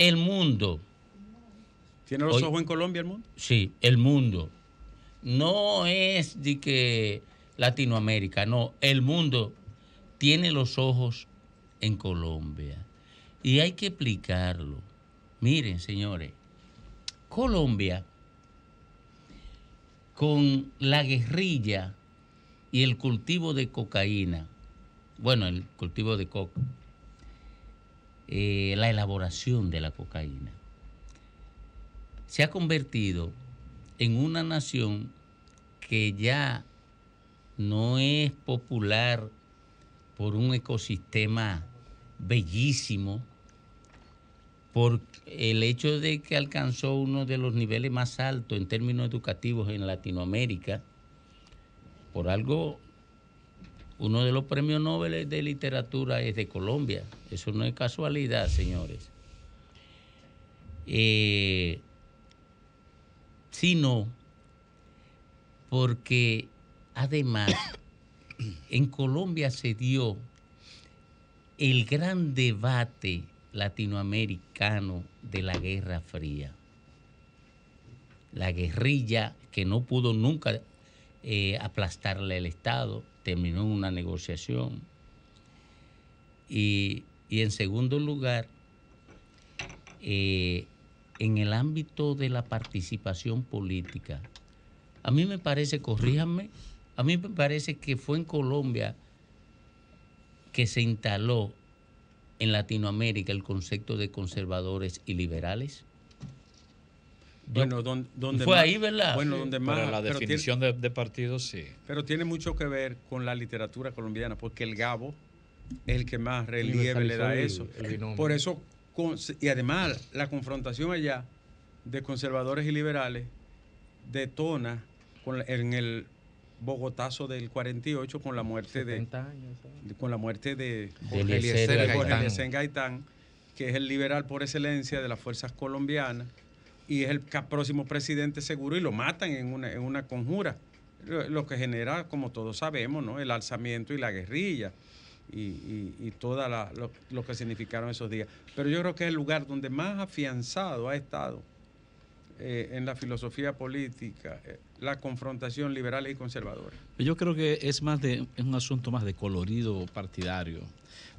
el mundo. ¿Tiene los ojos en Colombia el mundo? Sí, el mundo. No es de que Latinoamérica, no, el mundo tiene los ojos en Colombia. Y hay que explicarlo. Miren, señores, Colombia, con la guerrilla y el cultivo de cocaína, bueno, el cultivo de coca, eh, la elaboración de la cocaína. Se ha convertido en una nación que ya no es popular por un ecosistema bellísimo, por el hecho de que alcanzó uno de los niveles más altos en términos educativos en Latinoamérica, por algo uno de los premios Nobel de literatura es de Colombia. Eso no es casualidad, señores. Eh, sino porque además en Colombia se dio el gran debate latinoamericano de la Guerra Fría. La guerrilla que no pudo nunca eh, aplastarle el Estado, terminó una negociación. Y, en segundo lugar, eh, en el ámbito de la participación política, a mí me parece, corríjanme, a mí me parece que fue en Colombia que se instaló en Latinoamérica el concepto de conservadores y liberales. Bueno, donde, fue ahí, ¿verdad? Bueno, donde más. Para la definición de, de partidos, sí. Pero tiene mucho que ver con la literatura colombiana, porque el Gabo es el que más relieve le da eso. Por eso, y además, la confrontación allá de conservadores y liberales detona en el Bogotazo del 48 con la muerte de, con la muerte de Jorge Eliezer Gaitán, que es el liberal por excelencia de las fuerzas colombianas y es el próximo presidente seguro y lo matan en una, en una conjura, lo que genera, como todos sabemos, ¿no? el alzamiento y la guerrilla y, y, todo lo, lo que significaron esos días. Pero yo creo que es el lugar donde más afianzado ha estado eh, en la filosofía política, eh, la confrontación liberal y conservadora? Yo creo que es más de un asunto más de colorido partidario,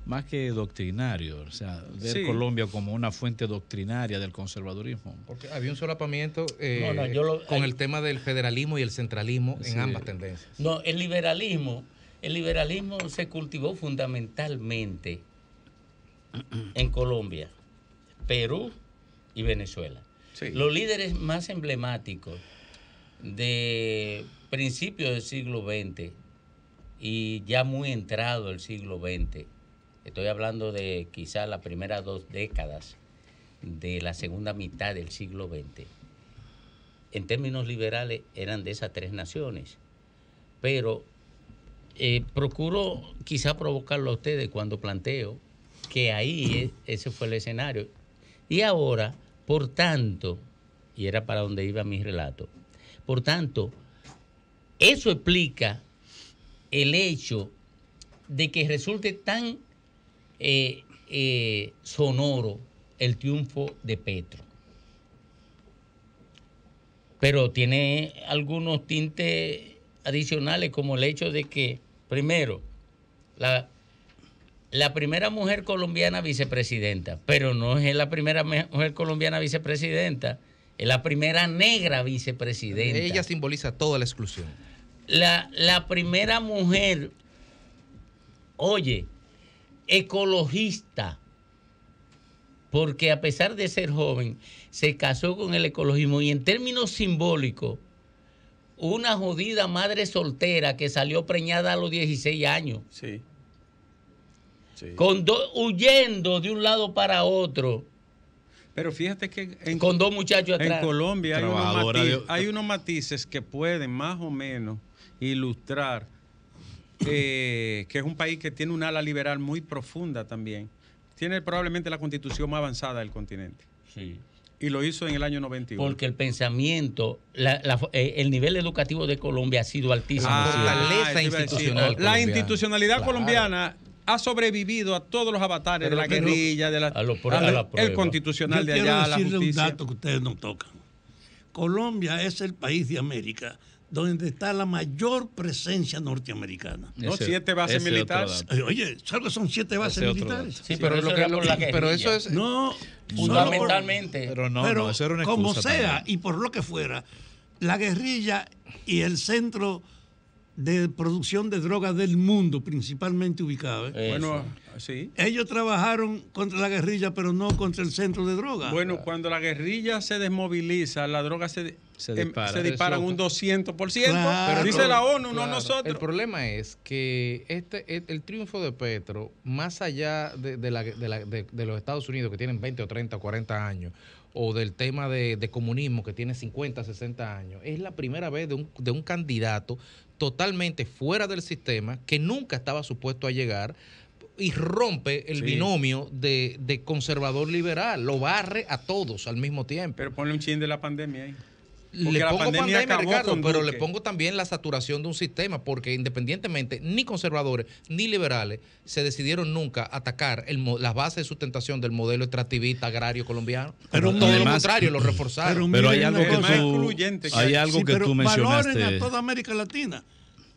más que doctrinario, o sea, ver Colombia como una fuente doctrinaria del conservadurismo. Porque había un solapamiento eh, con el tema del federalismo y el centralismo en ambas tendencias. No, el liberalismo, el liberalismo se cultivó fundamentalmente en Colombia, Perú y Venezuela. Los líderes más emblemáticos de principios del siglo XX y ya muy entrado el siglo XX, estoy hablando de quizás las primeras dos décadas de la segunda mitad del siglo XX, en términos liberales eran de esas tres naciones, pero eh, procuro quizá provocarlo a ustedes cuando planteo que ahí e, ese fue el escenario. Y ahora por tanto, y era para donde iba mi relato, por tanto, eso explica el hecho de que resulte tan eh, eh, sonoro el triunfo de Petro. Pero tiene algunos tintes adicionales como el hecho de que, primero, la la primera mujer colombiana vicepresidenta, pero no es la primera mujer colombiana vicepresidenta, es la primera negra vicepresidenta. Ella simboliza toda la exclusión. La, primera mujer, oye, ecologista, porque a pesar de ser joven, se casó con el ecologismo y en términos simbólicos, una jodida madre soltera que salió preñada a los 16 años. Sí con huyendo de un lado para otro. Pero fíjate que en, con dos muchachos atrás. En Colombia hay unos, matices, que pueden más o menos ilustrar eh, que es un país que tiene un ala liberal muy profunda también. Tiene probablemente la constitución más avanzada del continente. Sí. Y lo hizo en el año 91. Porque el pensamiento, eh, el nivel educativo de Colombia ha sido altísimo. Ah, la institucionalidad colombiana ha sobrevivido a todos los avatares de la guerrilla, de la, el constitucional de allá, quiero decirle la justicia. un dato que ustedes no tocan. Colombia es el país de América donde está la mayor presencia norteamericana. No, siete bases militares. Oye, que son siete bases militares. Sí, pero, eso es... No, fundamentalmente. pero no, como sea y por lo que fuera, la guerrilla y el centro de producción de drogas del mundo, principalmente ubicado. ¿eh? Bueno, sí. Ellos trabajaron contra la guerrilla, pero no contra el centro de drogas. Bueno, cuando la guerrilla se desmoviliza, la droga se, em, se dispara, un 200%, pero dice la ONU, no nosotros. El problema es que este, el, triunfo de Petro, más allá de, de los Estados Unidos, que tienen 20 o 30 o 40 años, o del tema de, comunismo que tiene 50, 60 años. Es la primera vez de un, candidato totalmente fuera del sistema que nunca estaba supuesto a llegar y rompe el binomio de, de conservador liberal, lo barre a todos al mismo tiempo. Pero ponle un chin de la pandemia ahí le pongo pandemia, Ricardo, pero le pongo también la saturación de un sistema, porque independientemente, ni conservadores ni liberales se decidieron nunca atacar las bases de sustentación del modelo extractivista agrario colombiano. Pero todo lo contrario, lo reforzaron. Pero, hay algo que, hay algo que tú mencionaste. Valoren a toda América Latina.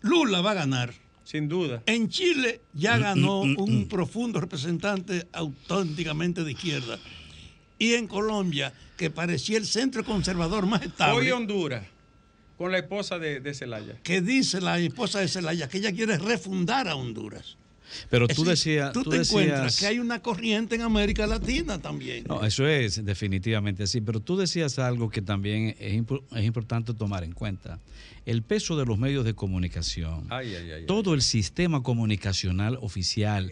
Lula va a ganar. Sin duda. En Chile ya mm, ganó mm, mm, un profundo representante auténticamente de izquierda y en Colombia, que parecía el centro conservador más estable. Hoy Honduras, con la esposa de, Celaya Zelaya. ¿Qué dice la esposa de Zelaya? Que ella quiere refundar a Honduras. Pero tú decías... Tú, te encuentras que hay una corriente en América Latina también. No, eso es definitivamente así, pero tú decías algo que también es, importante tomar en cuenta. El peso de los medios de comunicación, todo el sistema comunicacional oficial,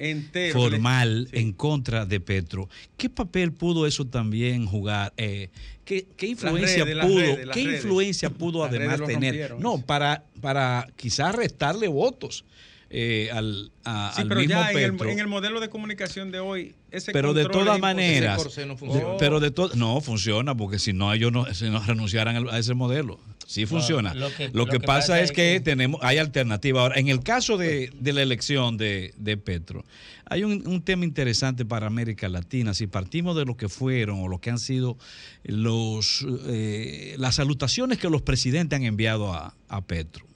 formal, en contra de Petro, ¿qué papel pudo eso también jugar? Eh, ¿qué, influencia pudo, qué influencia pudo además tener? No, para, para quizás restarle votos eh, al, sí, pero ya En, el, modelo de comunicación de hoy, ese Pero de todas maneras, no funciona. pero de todo no funciona porque si no ellos no, si renunciaran a ese modelo. Sí funciona. Lo, que, pasa, es, que, tenemos hay alternativa. Ahora, en el caso de, la elección de, Petro, hay un, tema interesante para América Latina. Si partimos de lo que fueron o lo que han sido los eh, las salutaciones que los presidentes han enviado a Petro,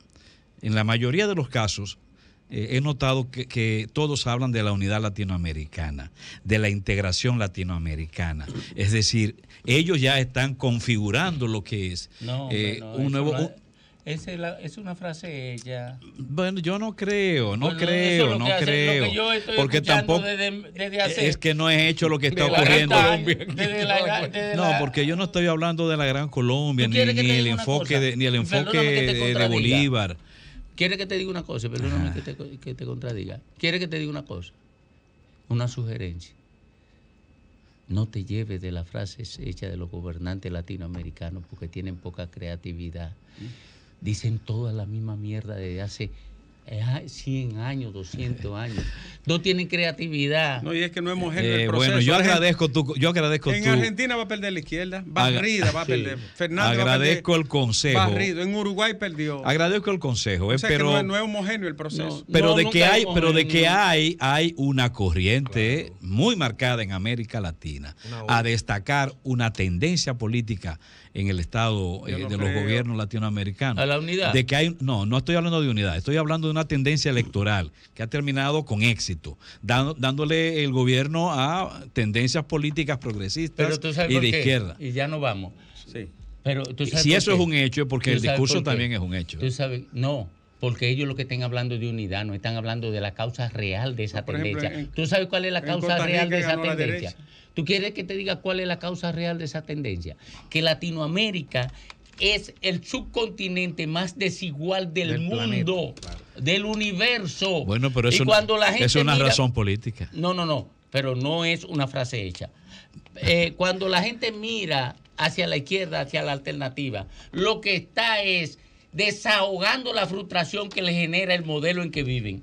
en la mayoría de los casos eh, he notado que, todos hablan de la unidad latinoamericana, de la integración latinoamericana. Es decir, ellos ya están configurando lo que es eh, un nuevo... es, una frase ella. Bueno, yo no creo, no creo, no creo. porque tampoco desde, e, es que no he hecho lo que está ocurriendo. no, porque yo no estoy hablando de la Gran Colombia ni, el enfoque ni el enfoque de Bolívar. Quiere que te diga una cosa? Perdóname que te, que te contradiga. Quiere que te diga una cosa? Una sugerencia. No te lleves de las frases hechas de los gobernantes latinoamericanos porque tienen poca creatividad. Mm. Dicen toda la misma mierda desde hace 100 eh, años, 200 años. No tienen creatividad. No, y es que no es homogéneo el eh, proceso. Bueno, yo ¿eh? agradezco tu. Yo agradezco en Argentina va a perder la izquierda. Barrida va a perder. Fernando agradezco el consejo. Barrido. En Uruguay perdió. Agradezco el consejo. o sea que no, es homogéneo el proceso. pero, de que hay, pero de que hay, hay una corriente muy marcada en América Latina a destacar una tendencia política en el Estado de los gobiernos latinoamericanos. A la unidad. De que hay, no, no estoy hablando de unidad, estoy hablando de una tendencia electoral que ha terminado con éxito, dándole el gobierno a tendencias políticas progresistas y de izquierda. Y ya no vamos. Pero, si eso es un hecho, es porque el discurso también es un hecho. ¿Tú sabes? No, porque ellos lo que están hablando de unidad, no están hablando de la causa real de esa tendencia. ¿Tú sabes cuál es la causa real de esa tendencia? ¿Tú quieres que te diga cuál es la causa real de esa tendencia? Que Latinoamérica es el subcontinente más desigual del, mundo del universo. Bueno, pero eso, es una razón política. No, no, no, pero no es una frase hecha. Eh, cuando la gente mira hacia la izquierda, hacia la alternativa, lo que está es desahogando la frustración que le genera el modelo en que viven.